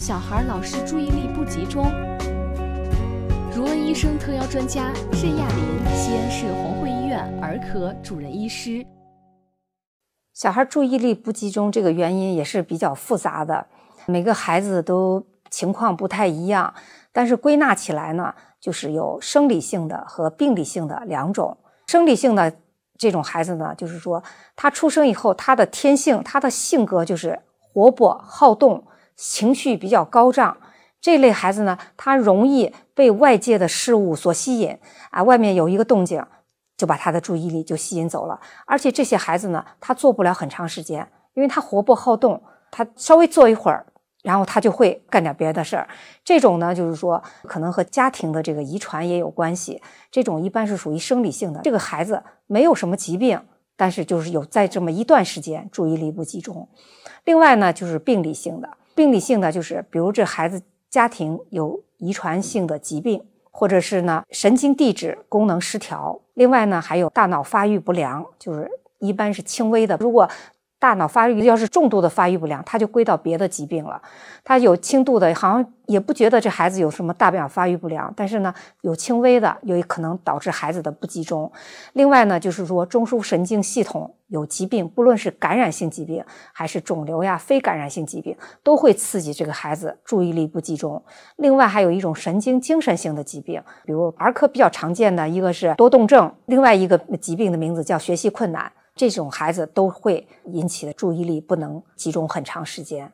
小孩儿老是注意力不集中，如恩医生特邀专家任亚林，西安市红会医院儿科主任医师。小孩儿注意力不集中，这个原因也是比较复杂的，每个孩子都情况不太一样，但是归纳起来呢，就是有生理性的和病理性的两种。生理性的这种孩子呢，就是说他出生以后，他的天性、他的性格就是活泼好动。情绪比较高涨，这类孩子呢，他容易被外界的事物所吸引啊。外面有一个动静，就把他的注意力就吸引走了。而且这些孩子呢，他坐不了很长时间，因为他活泼好动，他稍微坐一会儿，然后他就会干点别的事儿。这种呢，就是说可能和家庭的这个遗传也有关系。这种一般是属于生理性的，这个孩子没有什么疾病，但是就是有在这么一段时间注意力不集中。另外呢，就是病理性的。病理性的就是，比如这孩子家庭有遗传性的疾病，或者是呢神经递质功能失调，另外呢还有大脑发育不良，就是一般是轻微的。如果大脑发育要是重度的发育不良，他就归到别的疾病了。他有轻度的，好像也不觉得这孩子有什么大脑发育不良。但是呢，有轻微的，有可能导致孩子的不集中。另外呢，就是说中枢神经系统有疾病，不论是感染性疾病还是肿瘤呀，非感染性疾病都会刺激这个孩子注意力不集中。另外还有一种神经精神性的疾病，比如儿科比较常见的一个是多动症，另外一个疾病的名字叫学习困难。这种孩子都会引起的注意力不能集中很长时间。